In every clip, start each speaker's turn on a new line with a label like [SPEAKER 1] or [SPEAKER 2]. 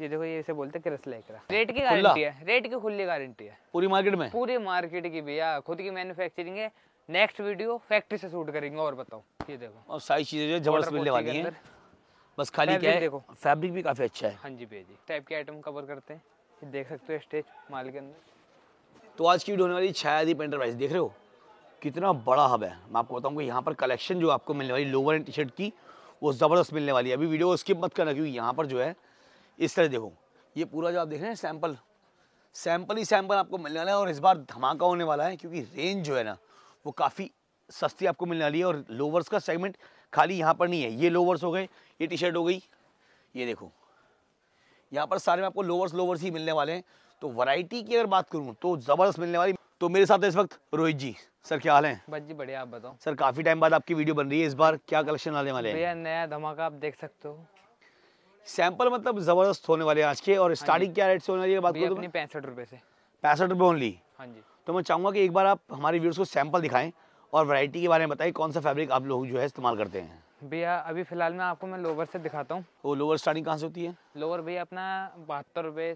[SPEAKER 1] ये देखो ये इसे बोलते क्रिस लेकरा रेट की गारंटी है रेट की खुली गारंटी है पूरी मार्केट में पूरी मार्केट की भैया खुद की मैन्युफैक्चरिंग है नेक्स्ट वीडियो फैक्ट्री से शूट करेंगे और बताओ ये देखो
[SPEAKER 2] और सारी चीजें जबरदस्त मिलने वाली हैं बस खाली क्या है देखो फैब्रिक भी काफी अच्छा है
[SPEAKER 1] हाँ जी भैया जी टाइप के आइटम कवर करते हैं देख सकते हो स्टेज माल के अंदर
[SPEAKER 2] तो आज की वीडियो होने वाली छाया छायादीप एंटरप्राइज देख रहे हो कितना बड़ा हब है मैं आपको बताऊंगा यहाँ पर कलेक्शन जो आपको मिलने वाली लोअर एंड टी शर्ट की वो ज़बरदस्त मिलने वाली है अभी वीडियो स्किप मत करना क्योंकि यहाँ पर जो है इस तरह देखो ये पूरा जो आप देख रहे हैं सैंपल सैंपल ही सैंपल आपको मिलने वाला है और इस बार धमाका होने वाला है क्योंकि रेंज जो है ना वो काफ़ी सस्ती आपको मिलने वाली है और लोवर्स का सेगमेंट खाली यहाँ पर नहीं है ये लोवर्स हो गए ये टी शर्ट हो गई ये देखो यहाँ पर सारे में आपको लोवर्स लोवर्स ही मिलने वाले हैं तो वैरायटी की अगर बात करूँ तो ज़बरदस्त मिलने वाली तो मेरे साथ इस वक्त रोहित जी सर क्या हाल है
[SPEAKER 1] बस जी बढ़िया आप बताओ
[SPEAKER 2] सर काफ़ी टाइम बाद आपकी वीडियो बन रही है इस बार क्या कलेक्शन आने वाले हैं
[SPEAKER 1] नया धमाका आप देख सकते हो
[SPEAKER 2] सैंपल मतलब जबरदस्त होने वाले आज के और स्टार्टिंग हाँ क्या रेट से होने वाली है बात करूँ
[SPEAKER 1] पैंसठ रुपए से
[SPEAKER 2] पैंसठ रुपए ओनली हाँ जी तो मैं चाहूंगा कि एक बार आप हमारे व्यूर्स को सैंपल दिखाएं और वैरायटी के बारे में बताएं कौन सा फैब्रिक आप लोग जो है इस्तेमाल करते हैं
[SPEAKER 1] भैया अभी फिलहाल मैं आपको मैं लोवर से दिखाता हूँ
[SPEAKER 2] वो लोवर स्टार्टिंग कहाँ से होती है
[SPEAKER 1] लोवर भैया अपना बहत्तर रुपये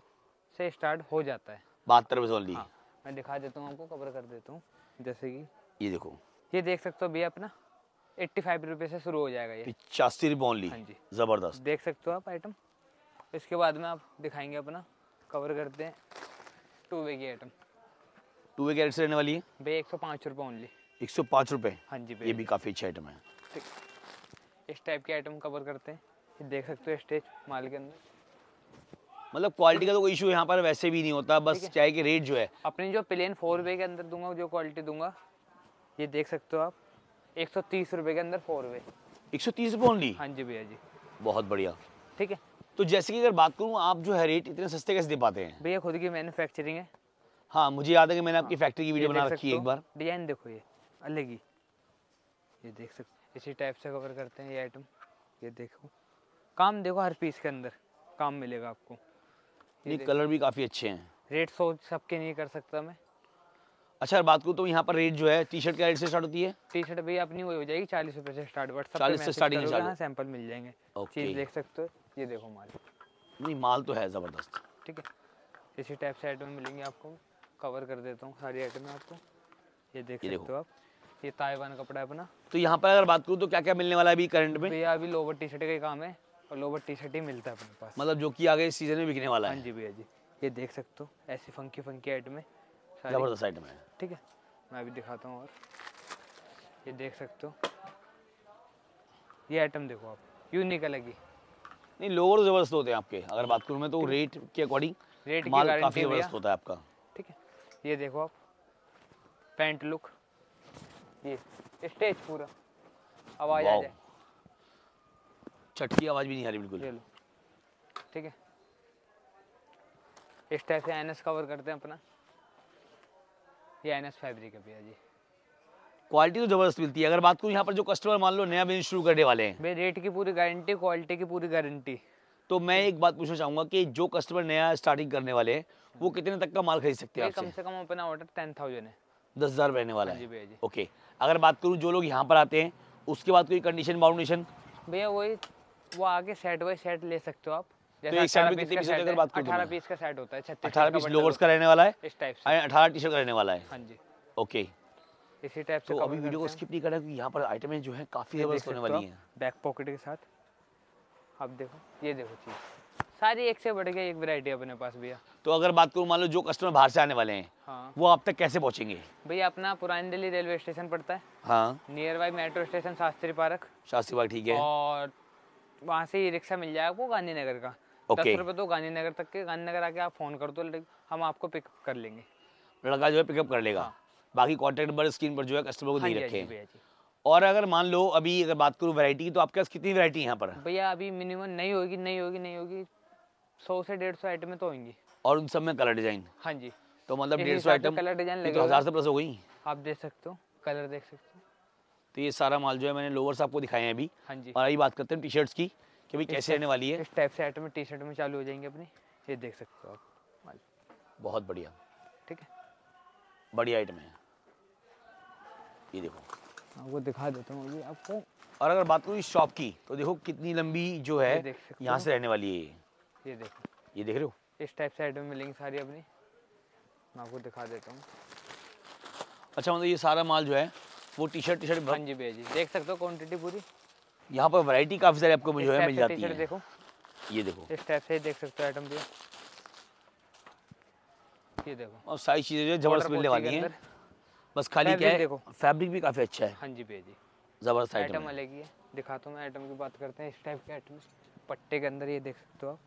[SPEAKER 1] से स्टार्ट हो जाता है
[SPEAKER 2] बहत्तर रुपये से ओनली हाँ,
[SPEAKER 1] मैं दिखा देता हूँ आपको कवर कर देता हूँ
[SPEAKER 2] जैसे कि ये देखो
[SPEAKER 1] ये देख सकते हो भैया अपना एट्टी फाइव रुपये से शुरू हो जाएगा ये
[SPEAKER 2] पिचासी रुपये ओनली हाँ जी ज़बरदस्त
[SPEAKER 1] देख सकते हो आप आइटम इसके बाद में आप दिखाएंगे अपना कवर करते हैं टू वे की आइटम
[SPEAKER 2] टू वे की आइटम रहने वाली है
[SPEAKER 1] भाई एक सौ पाँच रुपये ओनली
[SPEAKER 2] एक सौ पाँच रुपये हाँ जी ये भी काफ़ी अच्छी आइटम है
[SPEAKER 1] इस टाइप के आइटम कवर करते हैं देख सकते हो स्टेज माल के अंदर
[SPEAKER 2] मतलब क्वालिटी का तो कोई इशू यहाँ पर वैसे भी नहीं होता बस चाय के रेट जो है
[SPEAKER 1] अपने जो प्लेन फोर वे के अंदर दूंगा जो क्वालिटी दूंगा ये देख सकते हो आप एक सौ तीस रुपये के अंदर फोर वे
[SPEAKER 2] एक सौ तीस रुपये ओनली हाँ जी भैया जी बहुत बढ़िया ठीक है तो जैसे कि अगर बात करूँ आप जो है रेट इतने सस्ते कैसे दे पाते हैं
[SPEAKER 1] भैया खुद की मैन्युफैक्चरिंग है
[SPEAKER 2] हाँ मुझे याद है कि मैंने आपकी फैक्ट्री हाँ। की वीडियो बना रखी है एक बार
[SPEAKER 1] डिजाइन देखो ये अलग ही ये देख सकते इसी टाइप से कवर करते हैं ये आइटम ये देखो काम देखो हर पीस के अंदर काम मिलेगा आपको ये कलर भी
[SPEAKER 2] काफ़ी अच्छे हैं
[SPEAKER 1] रेट सोच सबके नहीं कर सकता मैं अच्छा बात करूँ तो यहाँ पर रेट जो है टी शर्ट का रेट से स्टार्ट होती है टी शर्ट भी अपनी वही हो जाएगी चालीस रुपये से स्टार्ट व्हाट्सअप चालीस से स्टार्टिंग हाँ सैंपल मिल जाएंगे चीज देख सकते हो ये देखो माल
[SPEAKER 2] नहीं माल तो है ज़बरदस्त
[SPEAKER 1] ठीक है इसी टाइप से आइटम मिलेंगे आपको कवर कर देता हूँ सारी आइटम आपको ये देख सकते हो आप ये ताइवान कपड़ा है अपना
[SPEAKER 2] तो यहाँ पर अगर बात करूँ तो क्या क्या मिलने वाला है अभी करंट में भैया
[SPEAKER 1] अभी लोवर टी शर्ट का काम है और लोवर टी शर्ट ही मिलता है अपने पास मतलब जो कि आगे इस सीजन में बिकने वाला हाँ है हाँ जी भैया जी ये देख सकते हो ऐसी फंकी फंकी आइटमें जबरदस्त आइटम है ठीक है मैं अभी दिखाता हूँ और ये देख सकते हो ये आइटम देखो आप यूनिक अलग ही
[SPEAKER 2] नहीं लोअर तो जबरदस्त होते हैं आपके अगर बात करूँ मैं तो रेट के अकॉर्डिंग रेट माल काफ़ी जबरदस्त होता है आपका ठीक
[SPEAKER 1] है ये देखो आप पैंट लुक ये स्टेज पूरा आवाज़ आ जाए
[SPEAKER 2] चटकी आवाज़ भी नहीं आ रही बिल्कुल
[SPEAKER 1] ठीक है इस टाइप से एनएस कवर करते हैं अपना ये एन एस फैब्रिक है भैया जी
[SPEAKER 2] क्वालिटी तो जबरदस्त मिलती है अगर बात करूँ यहाँ पर जो कस्टमर मान लो नया बिजनेस शुरू करने वाले हैं
[SPEAKER 1] भाई रेट की पूरी गारंटी क्वालिटी की पूरी गारंटी तो मैं एक बात पूछना चाहूंगा कि
[SPEAKER 2] जो कस्टमर नया स्टार्टिंग करने वाले हैं वो कितने तक का माल खरीद सकते हैं कम से
[SPEAKER 1] कम अपना ऑर्डर टेन थाउजेंड है
[SPEAKER 2] दस हज़ार रहने वाला है हाँ जी जी ओके अगर बात करूँ जो लोग यहाँ पर आते हैं उसके बाद कोई कंडीशन बाउंडेशन
[SPEAKER 1] भैया वही वो आगे सेट बाई सेट ले सकते हो आप तो अगर बात अठारह हाँ तो
[SPEAKER 2] यहाँ पर जो है काफ़ी होने वाली बैक पॉकेट के साथ आप देखो ये देखो
[SPEAKER 1] चीज़ सारी एक से बढ़ एक वैरायटी अपने पास भैया
[SPEAKER 2] तो अगर बात करूँ मान लो जो कस्टमर बाहर से आने वाले हैं हाँ। वो आप तक कैसे पहुँचेंगे
[SPEAKER 1] भैया अपना पुरानी दिल्ली रेलवे स्टेशन पड़ता है हाँ near by metro station Shastri park
[SPEAKER 2] Shastri park ठीक है
[SPEAKER 1] और वहाँ से ही रिक्शा मिल जाएगा आपको गांधीनगर का ओके okay. रुपये दो गांधीनगर तक के गांधीनगर आके आप फ़ोन कर दो हम आपको पिक कर लेंगे
[SPEAKER 2] लड़का जो है पिकअप कर लेगा हाँ। बाकी कॉन्टैक्ट नंबर स्क्रीन पर जो है कस्टमर को दे हाँ हाँ रखे हैं और अगर मान लो अभी अगर बात करूँ वैरायटी की तो आपके पास कितनी वैरायटी है यहाँ पर
[SPEAKER 1] भैया अभी मिनिमम नहीं होगी नहीं होगी नहीं होगी सौ से डेढ़ सौ आइटमें तो होंगी
[SPEAKER 2] और उन सब में कलर डिजाइन हाँ जी तो मतलब डेढ़ सौ आइटम कलर डिजाइन तो हज़ार से प्लस हो गई
[SPEAKER 1] आप देख सकते हो कलर देख सकते हो
[SPEAKER 2] तो ये सारा माल जो है मैंने लोवर्स आपको दिखाए हैं अभी हाँ जी और अभी बात करते हैं टी शर्ट्स की कि भाई कैसे रहने वाली है
[SPEAKER 1] इस टाइप से आइटम में टी शर्ट में चालू हो जाएंगे अपनी ये देख सकते हो आप
[SPEAKER 2] बहुत बढ़िया ठीक है बढ़िया आइटम है ये देखो
[SPEAKER 1] हाँ, वो दिखा देता हूँ आपको
[SPEAKER 2] और अगर बात करूँ इस शॉप की तो देखो कितनी लंबी जो है यहाँ से रहने वाली है ये देखो ये देख रहे हो
[SPEAKER 1] इस टाइप से आइटम मिलेंगे सारी अपनी मैं आपको दिखा देता हूँ
[SPEAKER 2] अच्छा मतलब ये सारा माल जो है वो टी शर्ट टी शर्ट हाँ जी
[SPEAKER 1] भैया जी देख सकते हो क्वांटिटी पूरी
[SPEAKER 2] यहाँ पर वैरायटी काफ़ी सारी आपको मुझे मिल जाती है देखो ये देखो
[SPEAKER 1] इस टाइप से देख सकते हो आइटम भी ये देखो और सारी चीज़ें जो जबरदस्त मिलने वाली हैं
[SPEAKER 2] बस खाली क्या है देखो फैब्रिक भी काफ़ी अच्छा है हाँ
[SPEAKER 1] जी भैया जी ज़बरदस्त आइटम अलग ही दिखाता हूँ मैं आइटम की बात करते हैं इस टाइप के आइटम पट्टे के अंदर ये देख सकते हो आप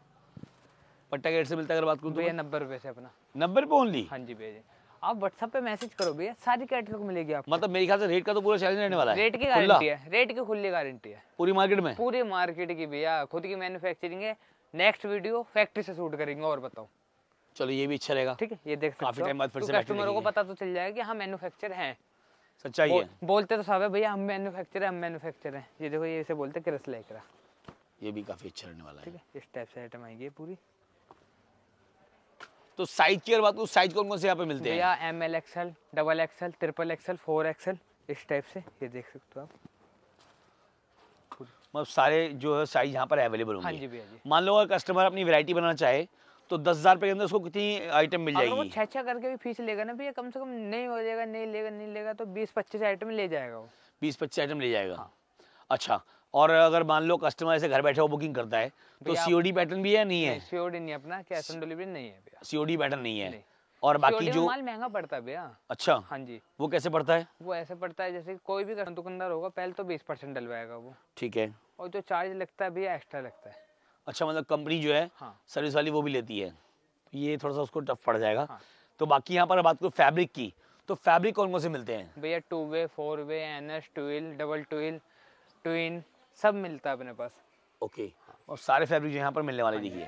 [SPEAKER 2] पट्टा गेट से मिलता है अगर बात करूँ तो ये नब्बे रुपये से अपना नब्बे रुपये ओनली हाँ जी भैया
[SPEAKER 1] आप व्हाट्सएप पे मैसेज करो भैया सारी कैटलॉग मिलेगी आपको
[SPEAKER 2] मतलब मेरे ख्याल से रेट का तो पूरा चैलेंज रहने वाला है रेट की गारंटी है
[SPEAKER 1] रेट की खुली गारंटी है
[SPEAKER 2] पूरी मार्केट में पूरी
[SPEAKER 1] मार्केट की भैया खुद की मैन्युफैक्चरिंग है नेक्स्ट वीडियो फैक्ट्री से शूट करेंगे और बताओ चलो ये भी अच्छा रहेगा ठीक है ये देख सकते काफी टाइम बाद फिर तो से कस्टमरों को पता तो चल जाएगा कि हाँ मैन्युफैक्चर हैं सच्चाई है बोलते तो सब है भैया हम मैन्युफैक्चर है हम मैन्युफैक्चर है ये देखो ये इसे बोलते क्रिस लेकर
[SPEAKER 2] ये भी काफी अच्छा रहने वाला है ठीक है
[SPEAKER 1] इस टाइप से आइटम आएगी पूरी तो साइज की अगर बात करूँ साइज कौन कौन से यहाँ पे मिलते हैं भैया M L XL double XL triple XL four XL इस टाइप से ये देख सकते हो आप
[SPEAKER 2] मतलब सारे जो है साइज यहाँ पर अवेलेबल होंगे हाँ जी भैया मान लो अगर कस्टमर अपनी वैरायटी बनाना चाहे तो दस हजार के अंदर उसको कितनी आइटम मिल जाएगी अगर छः
[SPEAKER 1] छः करके भी फीस लेगा ना भैया कम से कम नहीं हो जाएगा नहीं लेगा नहीं लेगा तो बीस पच्चीस आइटम ले जाएगा वो
[SPEAKER 2] बीस पच्चीस आइटम ले जाएगा हाँ। अच्छा और अगर मान लो कस्टमर ऐसे घर बैठे हो बुकिंग करता है तो सीओडी तो पैटर्न भी है नहीं है
[SPEAKER 1] सीओडी नहीं अपना कैश ऑन डिलीवरी नहीं है
[SPEAKER 2] सीओडी पैटर्न नहीं है और बाकी जो माल
[SPEAKER 1] महंगा पड़ता है भैया अच्छा हाँ जी
[SPEAKER 2] वो कैसे पड़ता है
[SPEAKER 1] वो ऐसे पड़ता है जैसे कोई भी दुकानदार होगा पहले तो बीस परसेंट डलवाएगा वो ठीक है और जो चार्ज लगता है भैया एक्स्ट्रा लगता है
[SPEAKER 2] अच्छा मतलब कंपनी जो है हाँ। सर्विस वाली वो भी लेती है ये थोड़ा सा उसको टफ पड़ जाएगा हाँ। तो बाकी यहाँ पर बात करो फैब्रिक की तो फैब्रिक कौन कौन से मिलते हैं
[SPEAKER 1] भैया two way four way N S tool double tool twin सब मिलता है अपने पास
[SPEAKER 2] ओके और सारे फैब्रिक जो यहाँ पर मिलने वाले दिखिए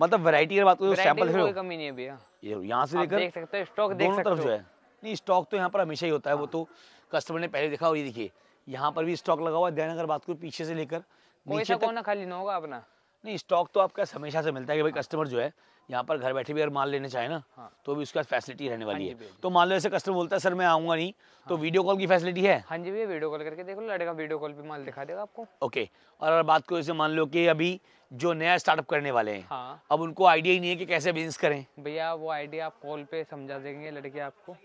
[SPEAKER 2] मतलब वैरायटी की बात करो सैंपल है कोई कमी नहीं है भैया ये यहाँ से लेकर देख सकते
[SPEAKER 1] हो स्टॉक देख सकते हो
[SPEAKER 2] नहीं स्टॉक तो यहाँ पर हमेशा ही होता है वो हाँ। तो कस्टमर ने पहले देखा और ये देखिए यहाँ पर भी स्टॉक लगा हुआ है ध्यान अगर बात करो पीछे से लेकर नीचे कोना
[SPEAKER 1] खाली ना होगा अपना
[SPEAKER 2] नहीं स्टॉक तो आपका हमेशा से मिलता है कि भाई कस्टमर हाँ। जो है यहाँ पर घर बैठे भी अगर माल लेने चाहे ना हाँ। तो भी उसके पास फैसिलिटी रहने वाली हाँ है तो मान लो ऐसे कस्टमर बोलता है सर मैं आऊंगा नहीं तो हाँ। तो वीडियो कॉल की फैसिलिटी है
[SPEAKER 1] हाँ जी भैया वीडियो कॉल करके देख लो लड़का वीडियो कॉल भी माल दिखा देगा आपको
[SPEAKER 2] ओके और अगर बात करो जैसे मान लो कि अभी जो नया स्टार्टअप करने वाले हैं हाँ। अब उनको आइडिया ही नहीं है कि कैसे बिजनेस करें
[SPEAKER 1] भैया वो आइडिया आप कॉल पे समझा देंगे लड़के आपको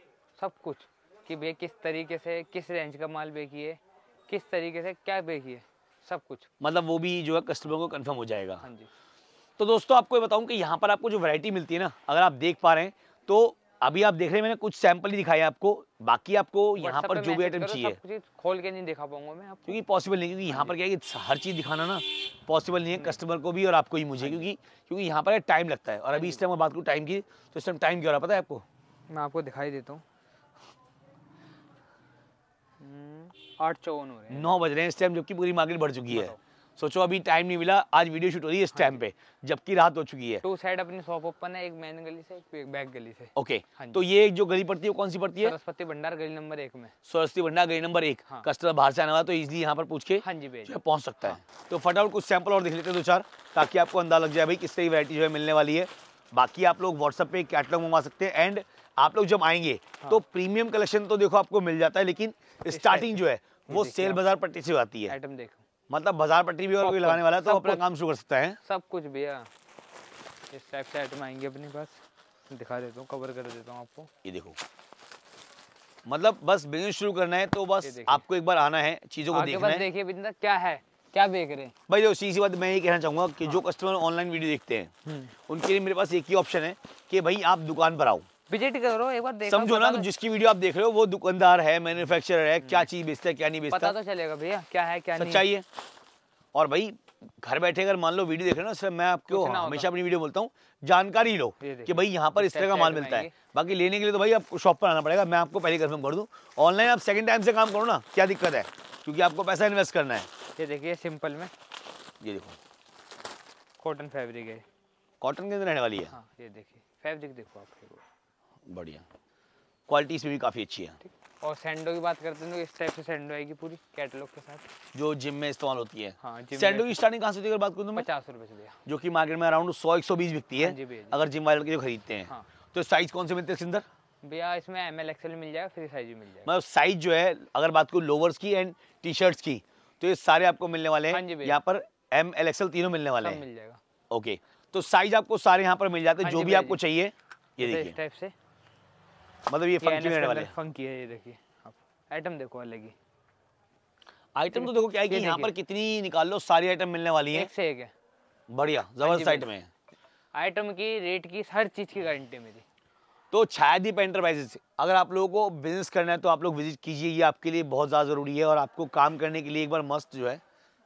[SPEAKER 1] सब कुछ कि भैया किस तरीके से किस रेंज का माल बेचिए किस तरीके से क्या बेचिए सब कुछ
[SPEAKER 2] मतलब वो भी जो है कस्टमर को कन्फर्म हो जाएगा हाँ जी तो दोस्तों आपको ये बताऊं कि यहाँ पर आपको जो वैरायटी मिलती है ना अगर आप देख पा रहे हैं तो अभी आप देख रहे हैं मैंने कुछ सैंपल ही दिखाया आपको बाकी आपको यहाँ पर जो भी आइटम चाहिए
[SPEAKER 1] खोल के नहीं दिखा पाऊंगा मैं आपको
[SPEAKER 2] क्योंकि पॉसिबल नहीं क्योंकि यहाँ पर क्या है कि हर चीज़ दिखाना ना पॉसिबल नहीं है कस्टमर हम्म। को भी और आपको ही मुझे हाँ क्योंकि क्योंकि यहाँ पर टाइम लगता है और अभी हाँ इस टाइम मैं बात करूँ टाइम की तो इस टाइम टाइम क्यों रहा पता है आपको मैं आपको दिखाई देता हूँ
[SPEAKER 1] हम्म, आठ चौवन हो
[SPEAKER 2] रहे हैं नौ बज रहे हैं इस टाइम जबकि पूरी मार्केट बढ़ चुकी है सोचो अभी टाइम नहीं मिला आज वीडियो शूट हो रही है इस टाइम हाँ पे जबकि रात हो चुकी है
[SPEAKER 1] टू साइड अपनी शॉप ओपन है एक मेन गली से एक बैक गली से
[SPEAKER 2] ओके हाँ तो ये जो गली पड़ती है कौन सी पड़ती है
[SPEAKER 1] सरस्वती भंडार गली नंबर एक में
[SPEAKER 2] सरस्वती भंडार गली नंबर एक हाँ। कस्टमर बाहर से आने वाला तो इजिली यहाँ पर पूछ के हाँ जी पहुंच सकता है तो फटाफट कुछ सैंपल और देख लेते हैं दो चार ताकि आपको अंदाजा लग जाए भाई किस तरह की वैरायटी जो है मिलने वाली है बाकी आप लोग व्हाट्सअप पे कैटलॉग मंगवा सकते हैं एंड आप लोग जब आएंगे हाँ। तो प्रीमियम कलेक्शन तो देखो आपको मिल जाता है लेकिन स्टार्टिंग जो है वो सेल बाजार पट्टी से आती है आइटम देखो मतलब बाजार पट्टी भी और कोई लगाने वाला है तो अपना काम शुरू कर सकता है
[SPEAKER 1] सब कुछ भैया इस टाइप से आइटम आएंगे अपने पास दिखा देता हूँ कवर कर देता हूँ आपको
[SPEAKER 2] ये देखो मतलब बस बिजनेस शुरू करना है तो बस आपको एक बार आना है चीज़ों को देखना है
[SPEAKER 1] देखिए बिजनेस क्या है क्या देख रहे हैं
[SPEAKER 2] भाई जो सीधी बात मैं ये कहना चाहूंगा कि हाँ। जो कस्टमर ऑनलाइन वीडियो देखते हैं हम्म। उनके लिए मेरे पास एक ही ऑप्शन है कि भाई आप दुकान पर आओ
[SPEAKER 1] विजिट करो एक बार देखो समझो ना तो
[SPEAKER 2] जिसकी वीडियो आप देख रहे हो वो दुकानदार है मैन्युफैक्चरर है क्या चीज बेचता है क्या नहीं बेचता पता तो
[SPEAKER 1] चलेगा भैया क्या है क्या नहीं चाहिए
[SPEAKER 2] और भाई घर बैठे अगर मान लो वीडियो देख रहे हो ना सर मैं आपको हमेशा अपनी वीडियो बोलता हूँ जानकारी लो कि भाई यहाँ पर इस तरह का माल मिलता है बाकी लेने के लिए तो भाई आपको शॉप पर आना पड़ेगा मैं आपको पहले कन्फर्म कर दूँ ऑनलाइन आप सेकंड टाइम से काम करो ना क्या दिक्कत है क्योंकि आपको पैसा इन्वेस्ट करना है
[SPEAKER 1] ये देखिए सिंपल में ये देखो कॉटन फैब्रिक है
[SPEAKER 2] कॉटन के अंदर रहने वाली है हाँ,
[SPEAKER 1] ये देखिए फैब्रिक देखो आप
[SPEAKER 2] बढ़िया क्वालिटी इसमें भी काफ़ी अच्छी है
[SPEAKER 1] और सेंडो की बात करते हैं तो इस टाइप से सेंडो आएगी पूरी कैटलॉग के साथ
[SPEAKER 2] जो जिम में इस्तेमाल होती है हाँ, सेंडो की
[SPEAKER 1] स्टार्टिंग कहाँ से होती है अगर बात करूँ तो पचास रुपये से भैया
[SPEAKER 2] जो कि मार्केट में अराउंड सौ एक सौ बीस बिकती है हाँ अगर जिम वाले के जो खरीदते हैं हाँ। तो साइज कौन से मिलते हैं सिंदर
[SPEAKER 1] भैया इसमें एम एल एक्सएल मिल जाएगा फ्री साइज भी मिल जाएगा
[SPEAKER 2] मतलब साइज जो है अगर बात करूँ लोवर्स की एंड टी शर्ट्स की तो ये सारे आपको मिलने वाले हैं हाँ यहाँ पर एम एल एक्सएल तीनों मिलने वाले हैं मिल जाएगा ओके तो साइज आपको सारे यहाँ पर मिल जाते हैं हाँ जो भी आपको चाहिए
[SPEAKER 1] ये तो देखिए टाइप से मतलब ये फंकी रहने वाले फंकी है ये देखिए आप आइटम देखो अलग ही आइटम तो देखो क्या है कि यहाँ पर
[SPEAKER 2] कितनी निकाल लो सारी आइटम मिलने वाली है एक से एक है बढ़िया हाँ जबरदस्त आइटम है
[SPEAKER 1] आइटम की रेट की हर चीज़ की गारंटी है मेरी
[SPEAKER 2] तो छाया दीप एंटरप्राइजेस अगर आप लोगों को बिजनेस करना है तो आप लोग विजिट कीजिए ये आपके लिए बहुत ज़्यादा ज़रूरी है और आपको काम करने के लिए एक बार मस्त जो है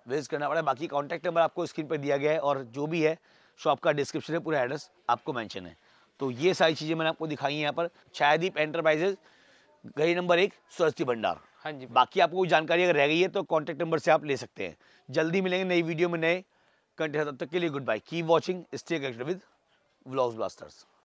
[SPEAKER 2] विजिट करना पड़ा बाकी कॉन्टैक्ट नंबर आपको स्क्रीन पर दिया गया है और जो भी है शॉप का डिस्क्रिप्शन है पूरा एड्रेस आपको मैंशन है तो ये सारी चीज़ें मैंने आपको दिखाई है यहाँ पर छायादीप एंटरप्राइजेज गली नंबर एक स्वस्ति भंडार हाँ जी बाकी आपको कोई जानकारी अगर रह गई है तो कॉन्टैक्ट नंबर से आप ले सकते हैं जल्दी मिलेंगे नई वीडियो में नए कंटेंट तब तक के लिए goodbye keep watching stay connected with vlogs blasters